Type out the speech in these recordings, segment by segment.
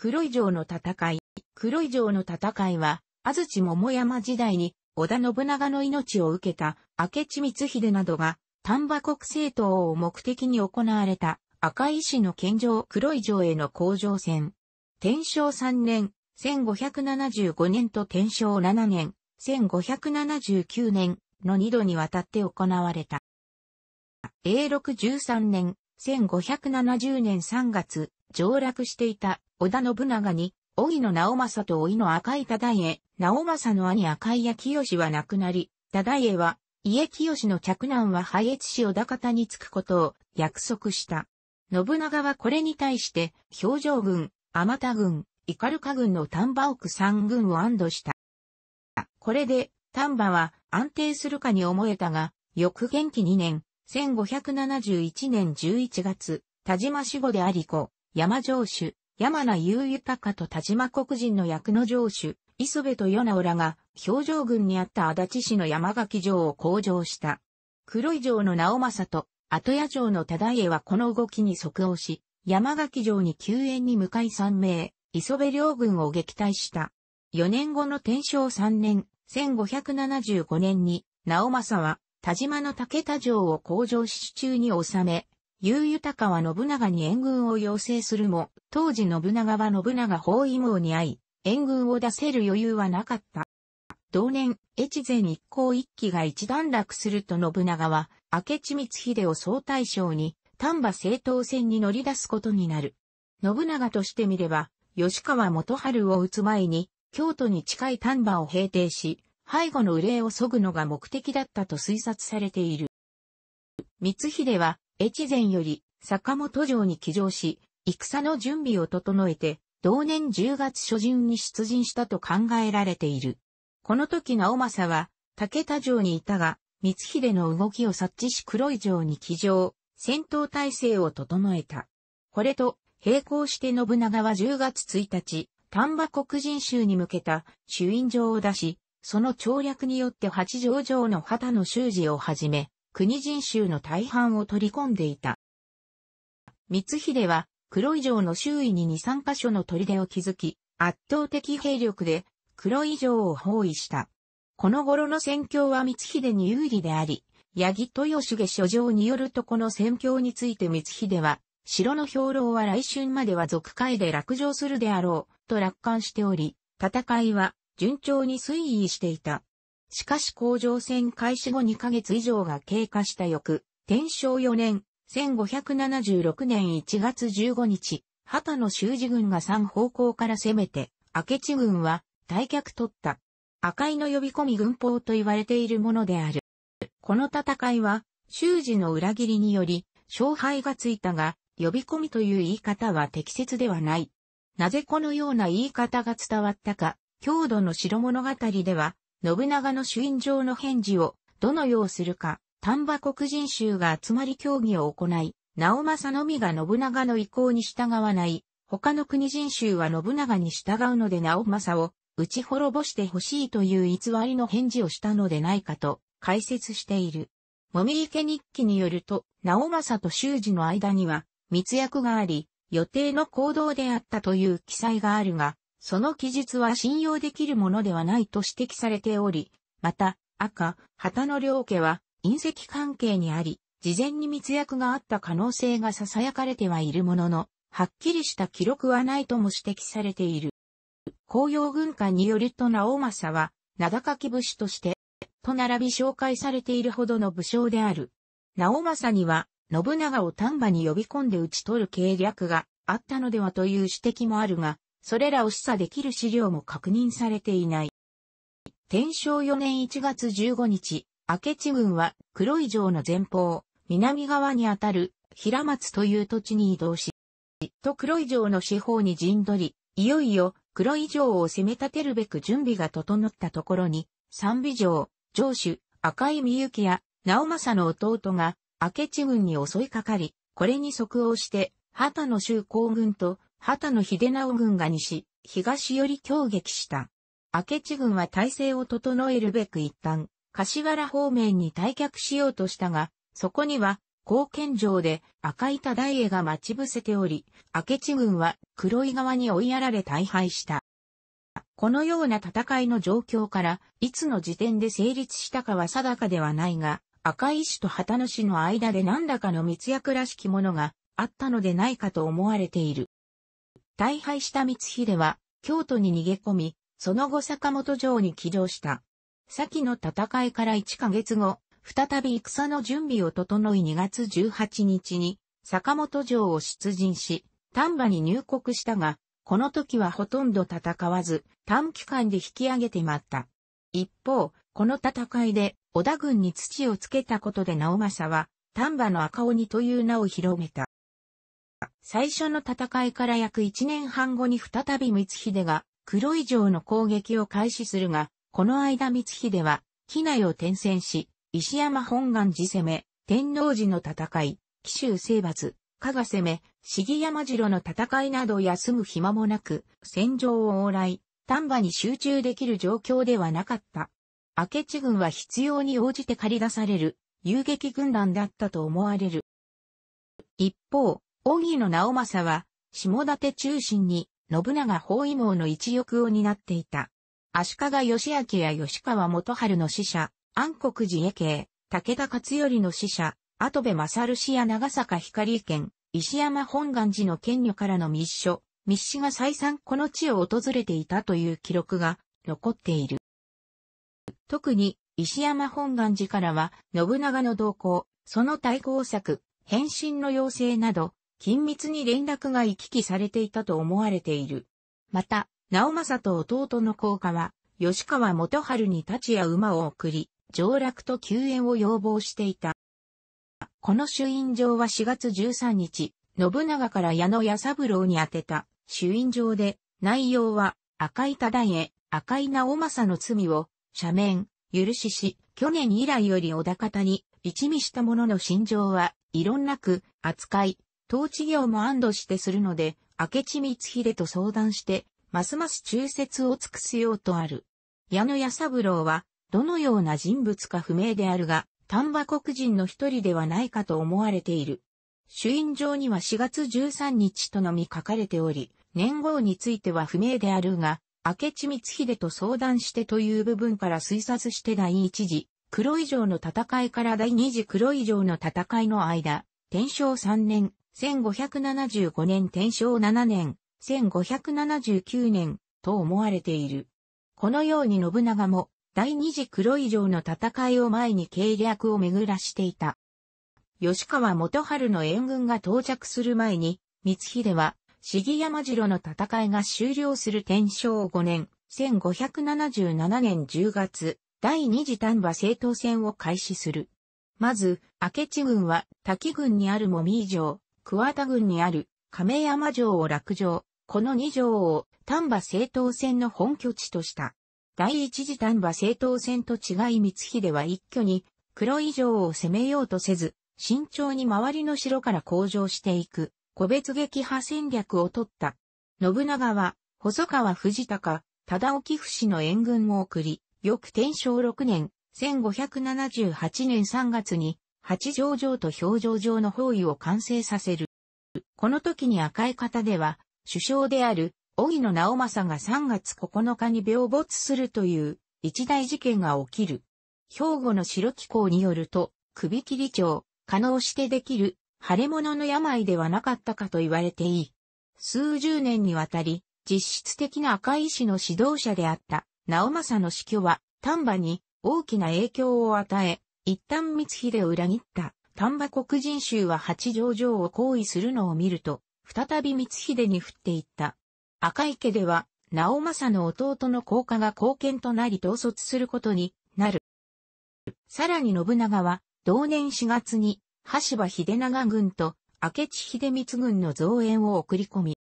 黒井城の戦い。黒井城の戦いは、安土桃山時代に織田信長の命を受けた明智光秀などが丹波国政党を目的に行われた赤石の献上黒井城への工場戦。天正3年、1575年と天正7年、1579年の2度にわたって行われた。永禄13年、1570年3月、上落していた織田信長に、荻野直政といの赤井忠家、直政の兄赤井や義は亡くなり、忠家は、家清の嫡男は配越氏小高田に着くことを約束した。信長はこれに対して、表情軍、天田軍、イカルカ軍の丹波奥三軍を安堵した。これで、丹波は安定するかに思えたが、翌元気2年、1571年11月、田島死後であり子、山城主、山名雄豊と田島国人の役の城主、磯部と与那浦が、表情群にあった足立市の山垣城を向上した。黒い城の直政と、後屋城の忠家はこの動きに即応し、山垣城に救援に向かい三名、磯部両軍を撃退した。四年後の天正三年、1575年に、直政は、田島の武田城を向上し中に収め、優豊は信長に援軍を要請するも、当時信長は信長包囲網に遭い、援軍を出せる余裕はなかった。同年、越前一向一揆が一段落すると信長は、明智光秀を総大将に、丹波政党戦に乗り出すことになる。信長としてみれば、吉川元春を撃つ前に、京都に近い丹波を平定し、背後の憂いを削ぐのが目的だったと推察されている。光秀は、越前より坂本城に騎乗し、戦の準備を整えて、同年10月初旬に出陣したと考えられている。この時直政は、武田城にいたが、光秀の動きを察知し黒い城に騎乗、戦闘態勢を整えた。これと、並行して信長は10月1日、丹波黒人州に向けた主因状を出し、その調略によって八条城の旗の修士をはじめ、国人衆の大半を取り込んでいた。光秀は、黒井城の周囲に2、3カ所の砦を築き、圧倒的兵力で黒井城を包囲した。この頃の戦況は光秀に有利であり、八木豊重諸長によるとこの戦況について光秀は、城の兵糧は来春までは続海で落城するであろう、と楽観しており、戦いは順調に推移していた。しかし甲状腺開始後2ヶ月以上が経過した翌、天正4年、1576年1月15日、旗の修士軍が3方向から攻めて、明智軍は退却取った。赤井の呼び込み軍法と言われているものである。この戦いは、修士の裏切りにより、勝敗がついたが、呼び込みという言い方は適切ではない。なぜこのような言い方が伝わったか、郷土の城物語では、信長の朱印状の返事をどのようするか、丹波国人衆が集まり協議を行い、直政のみが信長の意向に従わない、他の国人衆は信長に従うので直政を打ち滅ぼしてほしいという偽りの返事をしたのでないかと解説している。もみ池日記によると、直政と修二の間には密約があり、予定の行動であったという記載があるが、その記述は信用できるものではないと指摘されており、また、赤、旗の両家は隕石関係にあり、事前に密約があった可能性が囁かれてはいるものの、はっきりした記録はないとも指摘されている。紅葉軍艦によると直政は、名高き武士として、と並び紹介されているほどの武将である。直政には、信長を丹波に呼び込んで討ち取る計略があったのではという指摘もあるが、それらを示唆できる資料も確認されていない。天正4年1月15日、明智軍は黒井城の前方、南側にあたる平松という土地に移動し、と黒井城の四方に陣取り、いよいよ黒井城を攻め立てるべく準備が整ったところに、三美城、城主、赤井美幸や直政の弟が明智軍に襲いかかり、これに即応して、畑の州公軍と畑野秀直軍が西、東より強撃した。明智軍は体制を整えるべく一旦、柏原方面に退却しようとしたが、そこには、高献城で赤板大江が待ち伏せており、明智軍は黒井側に追いやられ大敗した。このような戦いの状況から、いつの時点で成立したかは定かではないが、赤井氏と旗野氏の間で何らかの密約らしきものがあったのでないかと思われている。大敗した光秀は、京都に逃げ込み、その後坂本城に起動した。先の戦いから1ヶ月後、再び戦の準備を整い2月18日に、坂本城を出陣し、丹波に入国したが、この時はほとんど戦わず、短期間で引き上げて待った。一方、この戦いで、織田軍に土をつけたことで直政は、丹波の赤鬼という名を広めた。最初の戦いから約1年半後に再び光秀が黒い城の攻撃を開始するが、この間光秀は、機内を転戦し、石山本願寺攻め、天王寺の戦い、紀州征伐、加賀攻め、杉山城の戦いなど休む暇もなく、戦場を往来、丹波に集中できる状況ではなかった。明智軍は必要に応じて借り出される、遊撃軍団だったと思われる。一方、荻野直政は、下館中心に、信長包囲網の一翼を担っていた。足利義明や吉川元春の使者、安国寺家系、武田勝頼の使者、後部勝氏や長坂光県、石山本願寺の権女からの密書、密使が再三この地を訪れていたという記録が残っている。特に石山本願寺からは信長の動向、その対抗策、変身の要請など、緊密に連絡が行き来されていたと思われている。また、直政と弟の甲賀は、吉川元春に立ちや馬を送り、上落と救援を要望していた。この主印状は4月13日、信長から矢野矢三郎に宛てた主印状で、内容は赤い忠家、赤い直政の罪を、赦免、許しし、去年以来より小田方に、一味した者の心情は、いろんなく、扱い、統治業も安堵してするので、明智光秀と相談して、ますます忠説を尽くすようとある。矢野矢三郎は、どのような人物か不明であるが、丹波国人の一人ではないかと思われている。主因状には4月13日とのみ書かれており、年号については不明であるが、明智光秀と相談してという部分から推察して第一次、黒以上の戦いから第二次黒以上の戦いの間、天正3年、1575年天正7年、1579年、と思われている。このように信長も、第二次黒以上の戦いを前に計略を巡らしていた。吉川元春の援軍が到着する前に、光秀は、杉山城の戦いが終了する天正5年、1577年10月、第二次丹波政党戦を開始する。まず、明智軍は滝軍にあるもみ城、桑田郡にある亀山城を落城、この二城を丹波政党戦の本拠地とした。第一次丹波政党戦と違い光秀は一挙に黒以城を攻めようとせず、慎重に周りの城から向上していく、個別撃破戦略を取った。信長は、細川藤高、忠興伏の援軍を送り、翌天正6年、1578年3月に、八条城と表情上の包囲を完成させる。この時に赤い方では、首相である、荻野直政が3月9日に病没するという、一大事件が起きる。兵庫の白気候によると、首切り長、可能してできる、腫れ物の病ではなかったかと言われていい。数十年にわたり、実質的な赤い石の指導者であった、直政の死去は、丹波に大きな影響を与え、一旦光秀を裏切った丹波黒人衆は八条城を行為するのを見ると、再び光秀に振っていった。赤池では、直政の弟の降下が貢献となり統率することになる。さらに信長は、同年4月に、橋場秀長軍と明智秀光軍の増援を送り込み、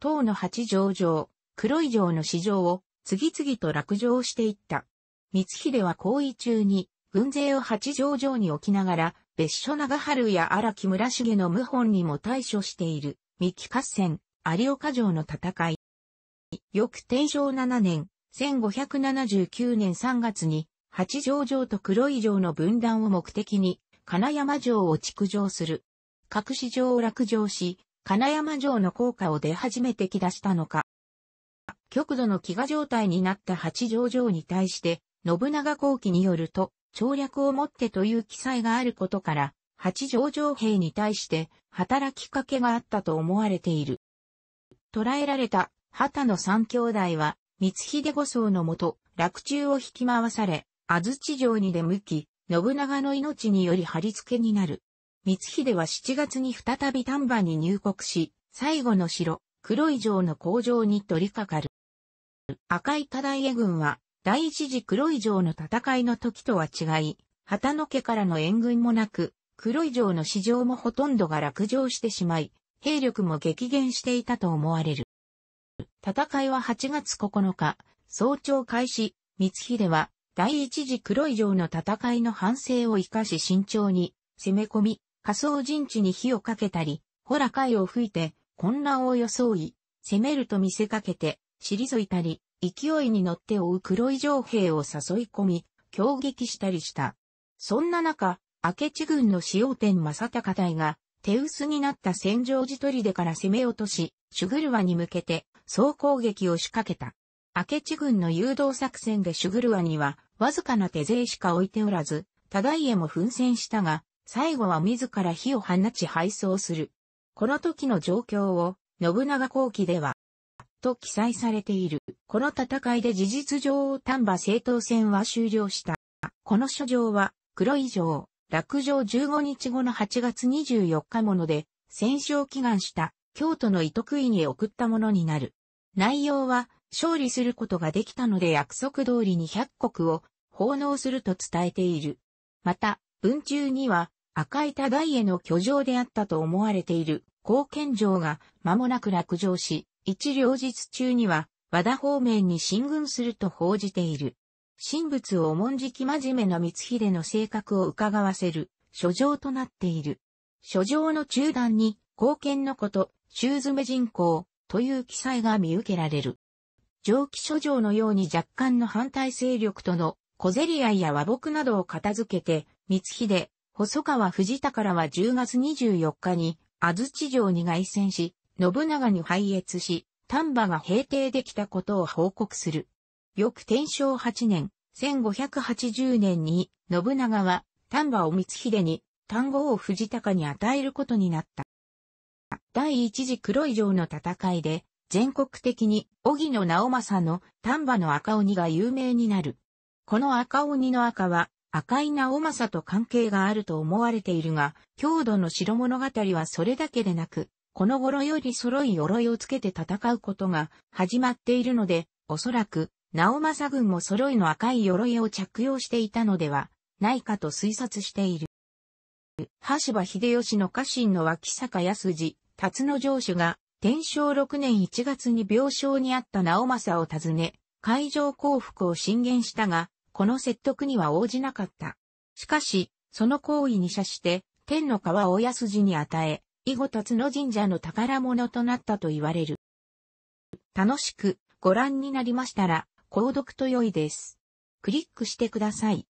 唐の八条城、黒い城の市場を次々と落城していった。光秀は行為中に軍勢を八条城に置きながら、別所長春や荒木村重の謀反にも対処している、三木合戦、有岡城の戦い。翌定正7年、1579年3月に、八条城と黒井城の分断を目的に、金山城を築城する。隠し城を落城し、金山城の効果を出始めてきだしたのか。極度の飢餓状態になった八条城に対して、信長後期によると、調略をもってという記載があることから、八条城兵に対して働きかけがあったと思われている。捕らえられた旗の三兄弟は、光秀五僧のもと、落中を引き回され、安土城に出向き、信長の命により張り付けになる。光秀は7月に再び丹波に入国し、最後の城、黒い城の工場に取り掛かる。赤い多大江軍は第一次黒井城の戦いの時とは違い、旗の家からの援軍もなく、黒井城の市場もほとんどが落城してしまい、兵力も激減していたと思われる。戦いは8月9日、早朝開始、光秀は、第一次黒井城の戦いの反省を生かし慎重に、攻め込み、仮想陣地に火をかけたり、ほら海を吹いて、混乱を装い、攻めると見せかけて、退いたり、勢いに乗って追う黒い城兵を誘い込み、攻撃したりした。そんな中、明智軍の使用天正隆隊が、手薄になった戦場り砦から攻め落とし、シュグルワに向けて、総攻撃を仕掛けた。明智軍の誘導作戦でシュグルワには、わずかな手勢しか置いておらず、互いへも奮戦したが、最後は自ら火を放ち敗走する。この時の状況を、信長後期では、と記載されている。この戦いで事実上丹波政党戦は終了した。この書状は、黒以上、落城15日後の8月24日もので、戦勝祈願した京都の伊徳院へ送ったものになる。内容は、勝利することができたので約束通りに百国を奉納すると伝えている。また、文中には、赤い互いへの居城であったと思われている貢献城が間もなく落城し、一両日中には、和田方面に進軍すると報じている。神仏を重んじき真面目な光秀の性格を伺わせる、書状となっている。書状の中段に、貢献のこと、州詰人口、という記載が見受けられる。蒸気書状のように若干の反対勢力との小競り合いや和睦などを片付けて、光秀、細川藤田からは10月24日に安土城に凱旋し、信長に拝謁し、丹波が平定できたことを報告する。翌天正8年、1580年に、信長は丹波を光秀に、丹後を藤高に与えることになった。第一次黒い城の戦いで、全国的に、荻野直政の丹波の赤鬼が有名になる。この赤鬼の赤は、赤い直政と関係があると思われているが、郷土の城物語はそれだけでなく、この頃より揃い鎧をつけて戦うことが始まっているので、おそらく、直政軍も揃いの赤い鎧を着用していたのではないかと推察している。羽柴秀吉の家臣の脇坂安次、辰野城主が、天正6年1月に病床にあった直政を訪ね、海上降伏を進言したが、この説得には応じなかった。しかし、その行為に射して、天の川を安次に与え、囲碁辰野神社の宝物となったと言われる。楽しくご覧になりましたら、購読と良いです。クリックしてください。